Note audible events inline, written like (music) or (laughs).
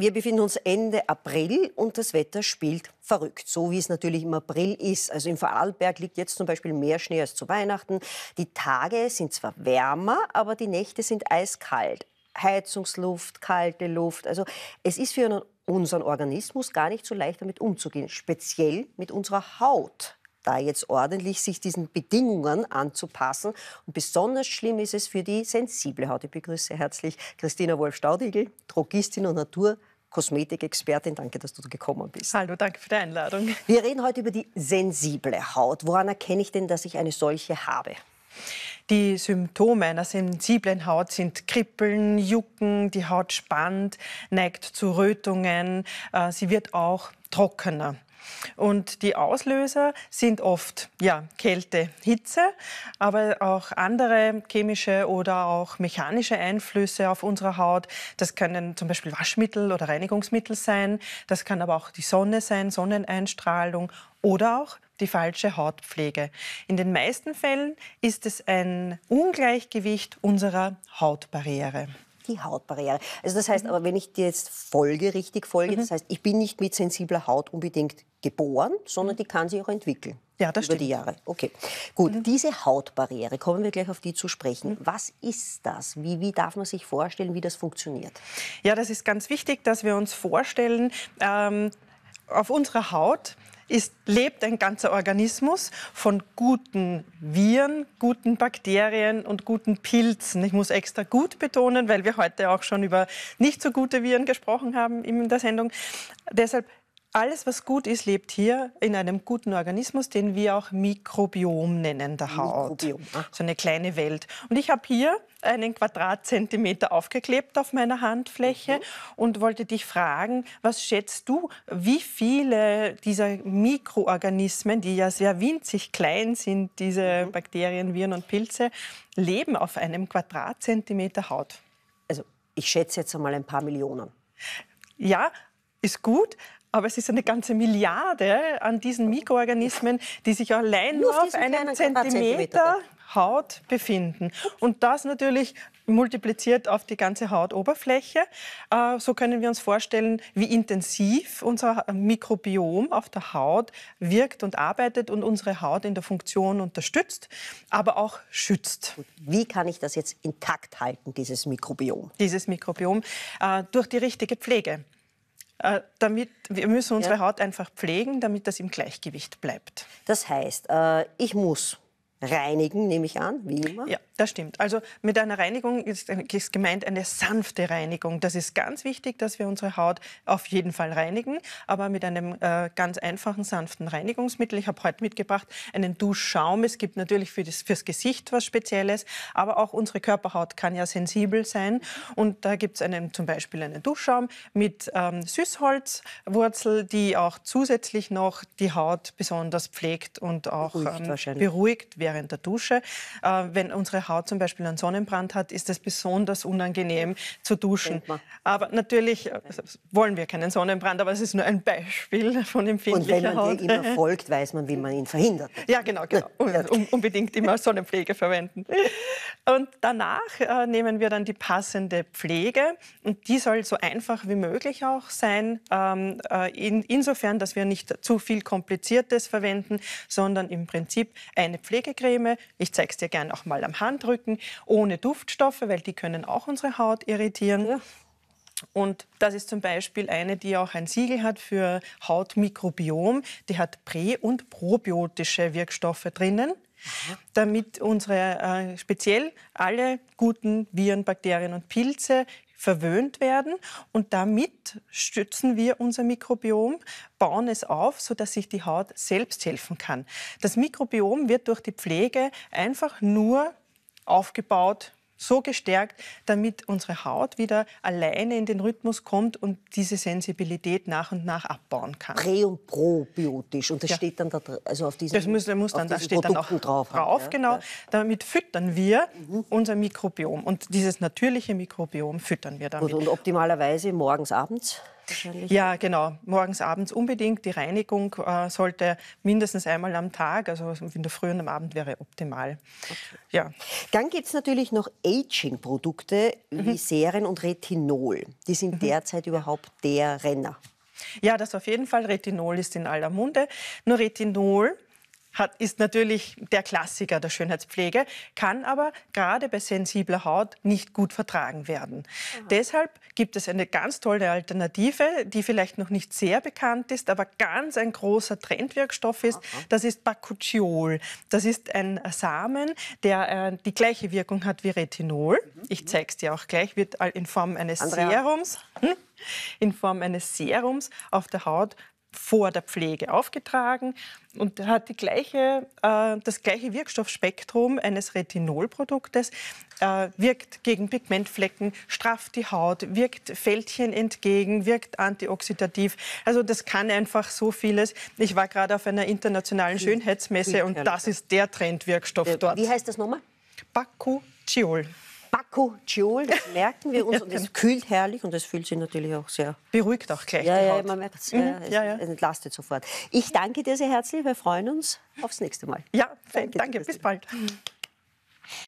Wir befinden uns Ende April und das Wetter spielt verrückt, so wie es natürlich im April ist. Also in Vorarlberg liegt jetzt zum Beispiel mehr Schnee als zu Weihnachten. Die Tage sind zwar wärmer, aber die Nächte sind eiskalt. Heizungsluft, kalte Luft. Also es ist für unseren Organismus gar nicht so leicht damit umzugehen, speziell mit unserer Haut da jetzt ordentlich sich diesen Bedingungen anzupassen. Und besonders schlimm ist es für die sensible Haut. Ich begrüße herzlich Christina Wolf-Staudigl, Drogistin und Natur. Kosmetikexpertin. Danke, dass du gekommen bist. Hallo, danke für die Einladung. Wir reden heute über die sensible Haut. Woran erkenne ich denn, dass ich eine solche habe? Die Symptome einer sensiblen Haut sind Kribbeln, Jucken, die Haut spannt, neigt zu Rötungen, äh, sie wird auch trockener. Und die Auslöser sind oft ja, Kälte, Hitze, aber auch andere chemische oder auch mechanische Einflüsse auf unsere Haut. Das können zum Beispiel Waschmittel oder Reinigungsmittel sein. Das kann aber auch die Sonne sein, Sonneneinstrahlung oder auch die falsche Hautpflege. In den meisten Fällen ist es ein Ungleichgewicht unserer Hautbarriere die Hautbarriere. Also das heißt, mhm. aber wenn ich dir jetzt folge, richtig folge, mhm. das heißt, ich bin nicht mit sensibler Haut unbedingt geboren, sondern mhm. die kann sich auch entwickeln. Ja, das über stimmt. die Jahre. Okay. Gut, mhm. diese Hautbarriere, kommen wir gleich auf die zu sprechen. Mhm. Was ist das? Wie, wie darf man sich vorstellen, wie das funktioniert? Ja, das ist ganz wichtig, dass wir uns vorstellen, ähm, auf unserer Haut ist, lebt ein ganzer Organismus von guten Viren, guten Bakterien und guten Pilzen. Ich muss extra gut betonen, weil wir heute auch schon über nicht so gute Viren gesprochen haben in der Sendung. Deshalb alles, was gut ist, lebt hier in einem guten Organismus, den wir auch Mikrobiom nennen, der Haut. Mikrobiom. So eine kleine Welt. Und ich habe hier einen Quadratzentimeter aufgeklebt auf meiner Handfläche mhm. und wollte dich fragen, was schätzt du, wie viele dieser Mikroorganismen, die ja sehr winzig klein sind, diese mhm. Bakterien, Viren und Pilze, leben auf einem Quadratzentimeter Haut? Also ich schätze jetzt einmal ein paar Millionen. Ja, ist gut, aber es ist eine ganze Milliarde an diesen Mikroorganismen, die sich allein nur, auf, einem Zentimeter Haut befinden. Und das natürlich multipliziert auf die ganze Hautoberfläche. Äh, so können wir uns vorstellen, wie intensiv unser Mikrobiom auf der Haut wirkt und arbeitet und unsere Haut in der Funktion unterstützt, aber auch schützt. Wie kann ich das jetzt intakt halten, dieses Mikrobiom? Dieses Mikrobiom äh, durch die richtige Pflege äh, damit wir müssen unsere ja. Haut einfach pflegen, damit das im Gleichgewicht bleibt. Das heißt, äh, ich muss reinigen, nehme ich an, wie immer. Ja, das stimmt. Also mit einer Reinigung ist, ist, gemeint eine sanfte Reinigung. Das ist ganz wichtig, dass wir unsere Haut auf jeden Fall reinigen, aber mit einem äh, ganz einfachen, sanften Reinigungsmittel. Ich habe heute mitgebracht einen Duschschaum. Es gibt natürlich für das, fürs Gesicht was Spezielles, aber auch unsere Körperhaut kann ja sensibel sein. Und da gibt es zum Beispiel einen Duschschaum mit ähm, Süßholzwurzel, die auch zusätzlich noch die Haut besonders pflegt und auch beruhigt, ähm, beruhigt wird während der Dusche. Äh, wenn unsere Haut zum Beispiel einen Sonnenbrand hat, ist es besonders unangenehm zu duschen. Aber natürlich äh, wollen wir keinen Sonnenbrand, aber es ist nur ein Beispiel von empfindlicher Und wenn man Haut. immer folgt, weiß man, wie man ihn verhindert. Ja, genau, genau. (laughs) Un unbedingt immer Sonnenpflege verwenden. Und danach äh, nehmen wir dann die passende Pflege und die soll so einfach wie möglich auch sein, ähm, äh, in, insofern, dass wir nicht zu viel Kompliziertes verwenden, sondern im Prinzip eine Pflegecreme, ich zeige es dir gerne auch mal am Handrücken, ohne Duftstoffe, weil die können auch unsere Haut irritieren. Ja. Und das ist zum Beispiel eine, die auch ein Siegel hat für Hautmikrobiom. Die hat prä- und probiotische Wirkstoffe drinnen damit unsere äh, speziell alle guten Viren, Bakterien und Pilze verwöhnt werden und damit stützen wir unser Mikrobiom, bauen es auf, so dass sich die Haut selbst helfen kann. Das Mikrobiom wird durch die Pflege einfach nur aufgebaut, so gestärkt, damit unsere Haut wieder alleine in den Rhythmus kommt und diese Sensibilität nach und nach abbauen kann. Prä- und probiotisch. Und das ja. steht dann da, also auf diesen Das muss, muss dann, das steht dann auch drauf. Halt, drauf ja? genau. Damit füttern wir mhm. unser Mikrobiom. Und dieses natürliche Mikrobiom füttern wir damit. Gut, und optimalerweise morgens, abends? wahrscheinlich. Ja, genau. Morgens, abends unbedingt. Die Reinigung äh, sollte mindestens einmal am Tag, also in der Früh und am Abend wäre optimal. Okay. Ja. Dann gibt es natürlich noch Aging-Produkte mhm. wie Serien und Retinol. Die sind mhm. derzeit überhaupt der Renner. Ja, das auf jeden Fall. Retinol ist in aller Munde. Nur Retinol hat, ist natürlich der Klassiker der Schönheitspflege, kann aber gerade bei sensibler Haut nicht gut vertragen werden. Aha. Deshalb gibt es eine ganz tolle Alternative, die vielleicht noch nicht sehr bekannt ist, aber ganz ein großer Trendwirkstoff ist. Aha. Das ist Bakuchiol. Das ist ein Samen, der äh, die gleiche Wirkung hat wie Retinol. Mhm. Ich zeige es dir auch gleich, wird in Form eines Andrea. Serums. Hm? in Form eines Serums auf der Haut vor der Pflege aufgetragen und hat die gleiche, äh, das gleiche Wirkstoffspektrum eines Retinolproduktes, äh, wirkt gegen Pigmentflecken, strafft die Haut, wirkt Fältchen entgegen, wirkt antioxidativ. Also das kann einfach so vieles. Ich war gerade auf einer internationalen Schönheitsmesse und das ist der Trendwirkstoff äh, dort. Wie heißt das nochmal? Bakuchiol. Bakuchiol, das (laughs) merken wir uns ja, und es kühlt herrlich und das fühlt sich natürlich auch sehr... Beruhigt auch gleich Ja, ja, man merkt mhm, es, mhm. äh, ja, ja. entlastet sofort. Ich danke dir sehr herzlich, wir freuen uns aufs nächste Mal. Ja, danke, danke bis bald. Mhm.